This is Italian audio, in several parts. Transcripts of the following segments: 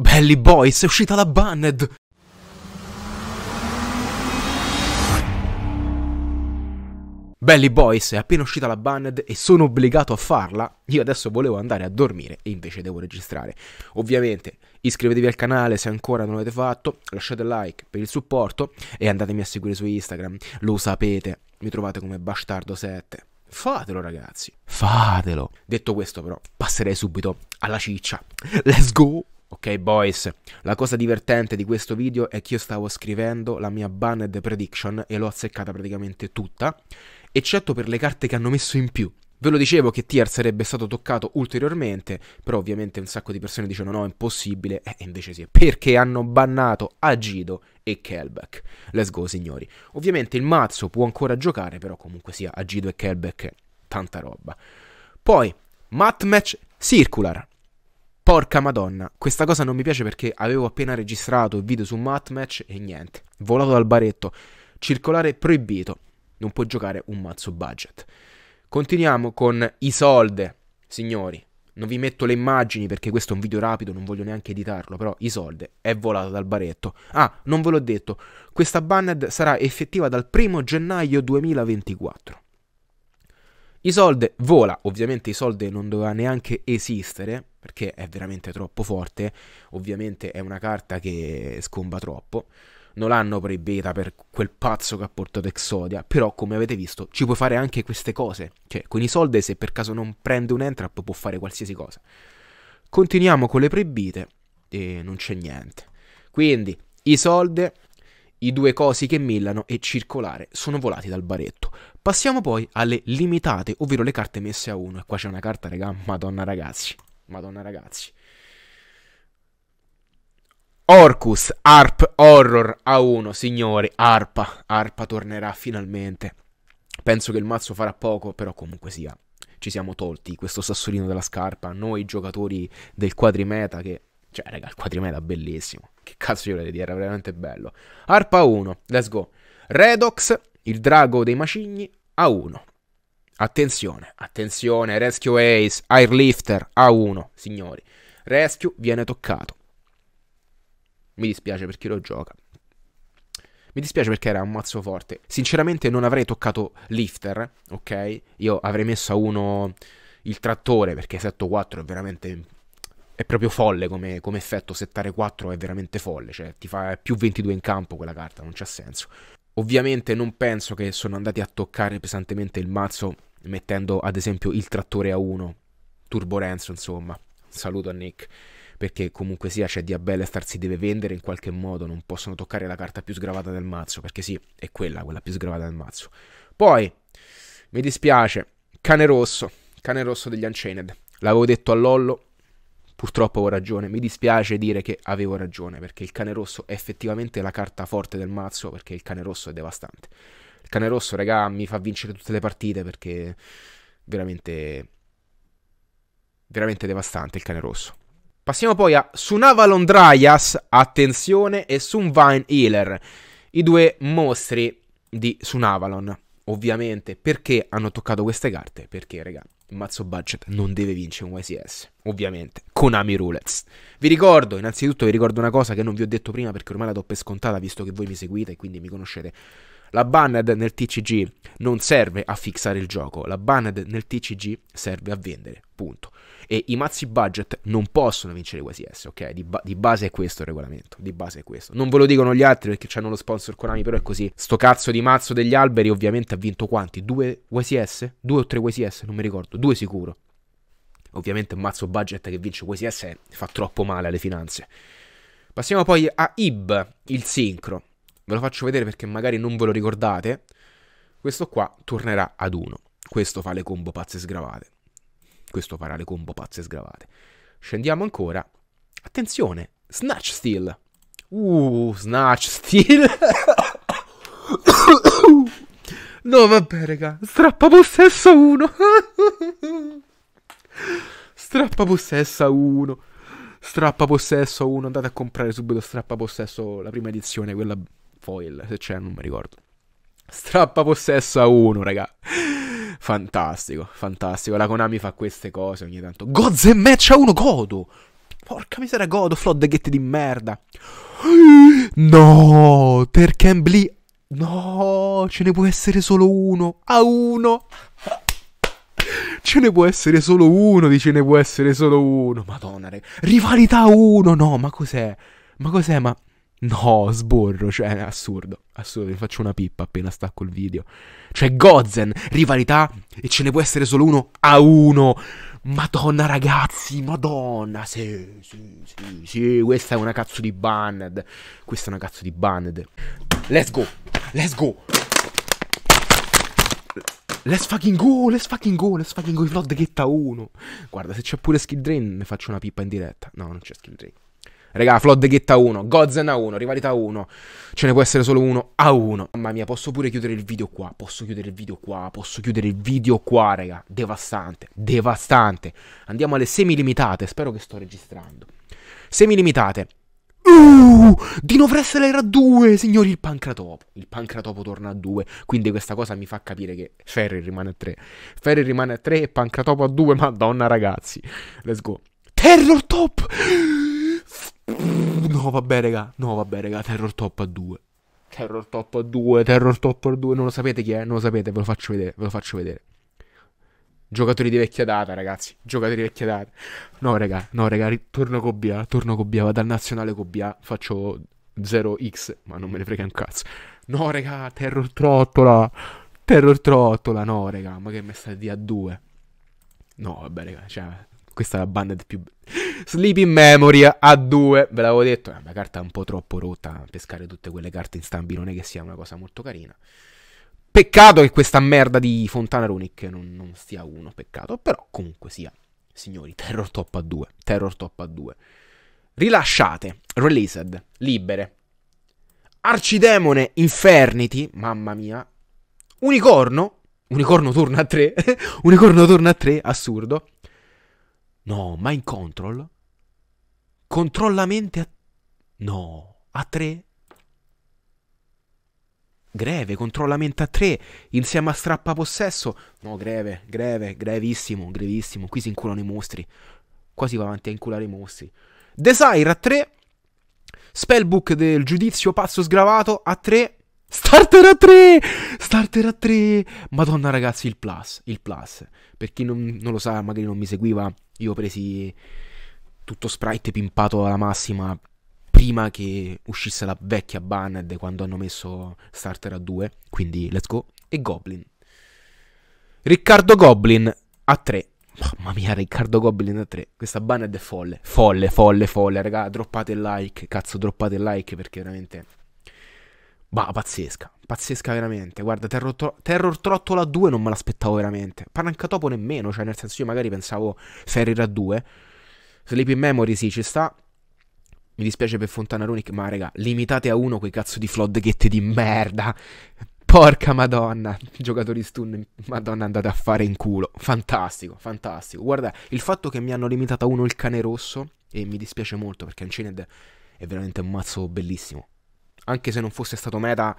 Belly Boys è uscita da Banned! Belly Boys è appena uscita la Banned e sono obbligato a farla. Io adesso volevo andare a dormire e invece devo registrare. Ovviamente iscrivetevi al canale se ancora non l'avete fatto, lasciate like per il supporto e andatemi a seguire su Instagram. Lo sapete, mi trovate come Bastardo7. Fatelo ragazzi, fatelo. Detto questo però, passerei subito alla ciccia. Let's go! Ok boys, la cosa divertente di questo video è che io stavo scrivendo la mia banned prediction e l'ho azzeccata praticamente tutta, eccetto per le carte che hanno messo in più. Ve lo dicevo che tier sarebbe stato toccato ulteriormente, però ovviamente un sacco di persone dicono no, è impossibile, eh, e eh, invece sì, perché hanno bannato Agido e Kelbeck. Let's go signori. Ovviamente il mazzo può ancora giocare, però comunque sia Agido e Kelbeck, tanta roba. Poi, Matmatch Circular. Porca madonna, questa cosa non mi piace perché avevo appena registrato il video su Matmatch e niente, volato dal baretto, circolare proibito, non puoi giocare un mazzo budget. Continuiamo con i soldi, signori. Non vi metto le immagini perché questo è un video rapido, non voglio neanche editarlo, però i soldi è volato dal baretto. Ah, non ve l'ho detto, questa banned sarà effettiva dal 1 gennaio 2024. I soldi vola, ovviamente i soldi non doveva neanche esistere, perché è veramente troppo forte. Ovviamente è una carta che scomba troppo. Non l'hanno proibita per quel pazzo che ha portato Exodia. Però, come avete visto, ci puoi fare anche queste cose. Cioè, con i soldi, se per caso non prende un entrap, può fare qualsiasi cosa. Continuiamo con le proibite e non c'è niente. Quindi, i soldi, i due cosi che millano e circolare sono volati dal baretto. Passiamo poi alle limitate, ovvero le carte messe a uno. E qua c'è una carta, regà, madonna ragazzi. Madonna ragazzi. Orcus, Arp Horror A1, signori, Arpa, Arpa tornerà finalmente. Penso che il mazzo farà poco, però comunque sia. Ci siamo tolti questo sassolino della scarpa, noi giocatori del quadrimeta che... Cioè, raga, il quadrimeta bellissimo. Che cazzo io vorrei dire, Era veramente bello. Arpa 1, let's go. Redox, il drago dei macigni, A1. Attenzione, attenzione, Rescue Ace, Airlifter, A1, signori. Rescue viene toccato. Mi dispiace per chi lo gioca. Mi dispiace perché era un mazzo forte. Sinceramente non avrei toccato Lifter, ok? Io avrei messo a uno il trattore perché 7-4 è veramente... È proprio folle come, come effetto, settare 4 è veramente folle, cioè ti fa più 22 in campo quella carta, non c'ha senso. Ovviamente non penso che sono andati a toccare pesantemente il mazzo mettendo ad esempio il trattore A1, Turbo Renzo insomma, saluto a Nick, perché comunque sia c'è Diabella e Star si deve vendere in qualche modo, non possono toccare la carta più sgravata del mazzo, perché sì, è quella, quella più sgravata del mazzo. Poi, mi dispiace, Cane Rosso, Cane Rosso degli Unchained, l'avevo detto a Lollo, purtroppo avevo ragione. Mi dispiace dire che avevo ragione, perché il cane rosso è effettivamente la carta forte del mazzo, perché il cane rosso è devastante. Cane Rosso, raga, mi fa vincere tutte le partite perché veramente veramente devastante il cane rosso. Passiamo poi a Sunavalon Dryas, attenzione, e Sunvine Healer, i due mostri di Sunavalon. Ovviamente, perché hanno toccato queste carte? Perché, raga, il mazzo budget non deve vincere un YCS, ovviamente, Konami Rulets. Vi ricordo, innanzitutto vi ricordo una cosa che non vi ho detto prima perché ormai la do per scontata, visto che voi mi seguite e quindi mi conoscete la banned nel TCG non serve a fixare il gioco, la banned nel TCG serve a vendere, punto. E i mazzi budget non possono vincere quasi S, ok? Di, ba- di, base è questo il regolamento, di base è questo. Non ve lo dicono gli altri perché hanno lo sponsor Konami, però è così. Sto cazzo di mazzo degli alberi ovviamente ha vinto quanti? Due WCS? Due o tre WCS? Non mi ricordo, due sicuro. Ovviamente un mazzo budget che vince WCS fa troppo male alle finanze. Passiamo poi a IB, il sincro. Ve lo faccio vedere perché magari non ve lo ricordate. Questo qua tornerà ad 1. Questo fa le combo pazze sgravate. Questo farà le combo pazze sgravate. Scendiamo ancora. Attenzione, Snatch Steel. Uh, Snatch Steel. no, vabbè, raga. Strappa possesso 1. strappa possesso 1. Strappa possesso 1. Andate a comprare subito Strappa possesso la prima edizione, quella foil, se c'è, non mi ricordo. Strappa possesso a uno, raga. Fantastico, fantastico. La Konami fa queste cose ogni tanto. Gods e match a uno, godo. Porca miseria, godo, flood get di merda. No, Terken Blee. No, ce ne può essere solo uno. A uno. Ce ne può essere solo uno, dice, ne può essere solo uno. Madonna, re. rivalità uno. No, ma cos'è? Ma cos'è? Ma No, sborro, cioè è assurdo, assurdo, vi faccio una pippa appena stacco il video. Cioè Gozen, rivalità e ce ne può essere solo uno a uno. Madonna ragazzi, madonna, sì, sì, sì, sì, questa è una cazzo di banned. Questa è una cazzo di banned. Let's go, let's go. Let's fucking go, let's fucking go, let's fucking go, i vlog ghetta 1. Guarda, se c'è pure skill drain ne faccio una pippa in diretta. No, non c'è skill drain. Raga, Floodgate a 1, Gozen a 1, Rivalità 1. Ce ne può essere solo uno a 1. Mamma mia, posso pure chiudere il video qua. Posso chiudere il video qua. Posso chiudere il video qua, raga. Devastante, devastante. Andiamo alle semi limitate. Spero che sto registrando. Semi limitate. Uh, Dino Fressel era a 2, signori, il pancratopo. Il pancratopo torna a 2, quindi questa cosa mi fa capire che Ferri rimane a 3. Ferri rimane a 3 e pancratopo a 2, madonna ragazzi. Let's go. Terror top! No, vabbè, raga. No, vabbè, raga. Terror top a 2. Terror top a 2. Terror top a 2. Non lo sapete chi è? Non lo sapete. Ve lo faccio vedere. Ve lo faccio vedere. Giocatori di vecchia data, ragazzi. Giocatori di vecchia data. No, raga. No, raga. Torno Cobbia. Torno Cobbia. Vado al nazionale Cobbia. Faccio 0x. Ma non me ne frega un cazzo. No, raga. Terror trottola. Terror trottola. No, raga. Ma che me sta di a 2. No, vabbè, raga. Cioè, questa è la banda più. Sleeping Memory a 2. Ve l'avevo detto, è una carta un po' troppo rotta. Pescare tutte quelle carte in stambi non è che sia una cosa molto carina. Peccato che questa merda di Fontana Runic non, non stia a Peccato, però comunque sia. Signori, Terror Top a 2. Terror Top a 2. Rilasciate, released, libere. Arcidemone Infernity, mamma mia. Unicorno, Unicorno torna a 3. Unicorno torna a 3, assurdo. No, mind control? Controlla mente a... No, a tre? Greve, mente a tre, insieme a strappa possesso. No, greve, greve, grevissimo, grevissimo. Qui si inculano i mostri. Qua si va avanti a inculare i mostri. Desire a tre? Spellbook del giudizio pazzo sgravato a tre? Starter a 3! Starter a 3! Madonna ragazzi, il plus, il plus. Per chi non, non lo sa, magari non mi seguiva, io ho presi tutto sprite pimpato alla massima prima che uscisse la vecchia banned quando hanno messo starter a 2, quindi let's go. E Goblin. Riccardo Goblin a 3. Mamma mia, Riccardo Goblin a 3. Questa banned è folle. Folle, folle, folle. Raga, droppate il like. Cazzo, droppate il like perché veramente Bah, pazzesca, pazzesca veramente. Guarda, Terror, Tro- Terror Trottola 2 non me l'aspettavo veramente. Paranca nemmeno, cioè nel senso io magari pensavo Ferrir a 2. Sleeping Memory sì, ci sta. Mi dispiace per Fontana Runic, ma raga, limitate a uno quei cazzo di floddghette di merda. Porca madonna, giocatori stun, madonna andate a fare in culo. Fantastico, fantastico. Guarda, il fatto che mi hanno limitato a uno il cane rosso, e mi dispiace molto perché Unchained è veramente un mazzo bellissimo anche se non fosse stato meta,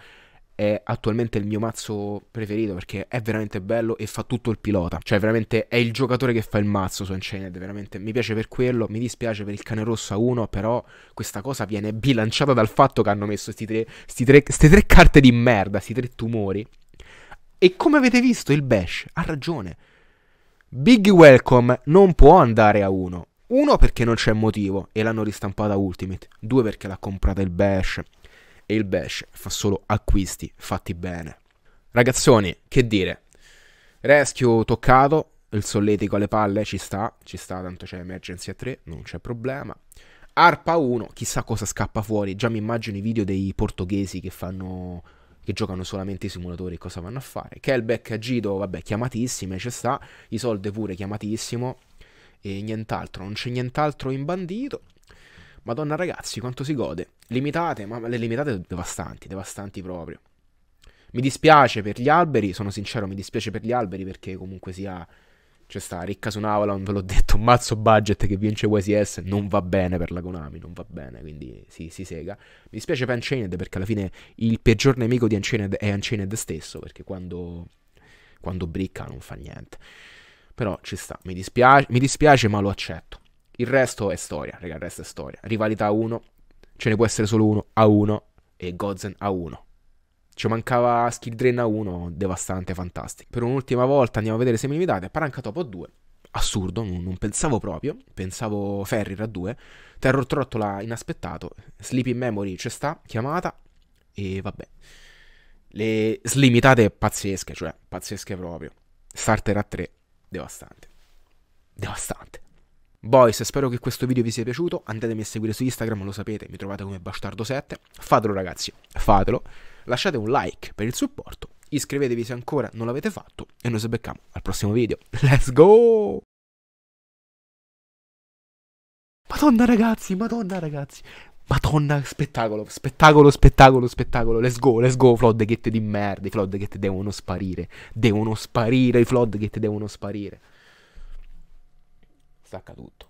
è attualmente il mio mazzo preferito perché è veramente bello e fa tutto il pilota. Cioè, veramente è il giocatore che fa il mazzo su Unchained. Veramente mi piace per quello. Mi dispiace per il cane rosso a 1. Però questa cosa viene bilanciata dal fatto che hanno messo queste tre, tre, carte di merda, questi tre tumori. E come avete visto, il Bash ha ragione. Big Welcome non può andare a 1. Uno perché non c'è motivo e l'hanno ristampata Ultimate. Due perché l'ha comprata il Bash e il Bash fa solo acquisti fatti bene. Ragazzoni, che dire? Rescue toccato, il solletico alle palle ci sta, ci sta, tanto c'è emergency a 3, non c'è problema. Arpa 1, chissà cosa scappa fuori, già mi immagino i video dei portoghesi che fanno che giocano solamente i simulatori, cosa vanno a fare? Kelbeck Gido, vabbè, chiamatissime, ci sta, i soldi pure chiamatissimo e nient'altro, non c'è nient'altro in bandito. Madonna ragazzi, quanto si gode. Limitate, ma le limitate sono devastanti, devastanti proprio. Mi dispiace per gli alberi, sono sincero, mi dispiace per gli alberi perché comunque sia... C'è sta ricca su un Avalon, ve l'ho detto, un mazzo budget che vince YCS, non va bene per la Konami, non va bene, quindi si, si sega. Mi dispiace per Unchained perché alla fine il peggior nemico di Unchained è Unchained stesso, perché quando, quando bricca non fa niente. Però ci sta, mi dispiace, mi dispiace ma lo accetto. Il resto è storia, raga, il resto è storia. Rivalità a 1, ce ne può essere solo uno a 1 e Gozen a 1. Ci mancava Skill Drain a 1, devastante, fantastico. Per un'ultima volta andiamo a vedere semi limitate, Paranca top a 2. Assurdo, non, non, pensavo proprio, pensavo Ferrir a 2, Terror Trottola inaspettato, Sleeping Memory c'è sta, chiamata e vabbè. Le slimitate pazzesche, cioè pazzesche proprio. Starter a 3, devastante. Devastante. Boys, spero che questo video vi sia piaciuto, andatemi a seguire su Instagram, lo sapete, mi trovate come bastardo7, fatelo ragazzi, fatelo, lasciate un like per il supporto, iscrivetevi se ancora non l'avete fatto e noi ci becchiamo al prossimo video. Let's go! Madonna ragazzi, madonna ragazzi, madonna spettacolo, spettacolo, spettacolo, spettacolo, let's go, let's go, floodgate di merda, i floodgate devono sparire, devono sparire, i floodgate devono sparire sta accaduto.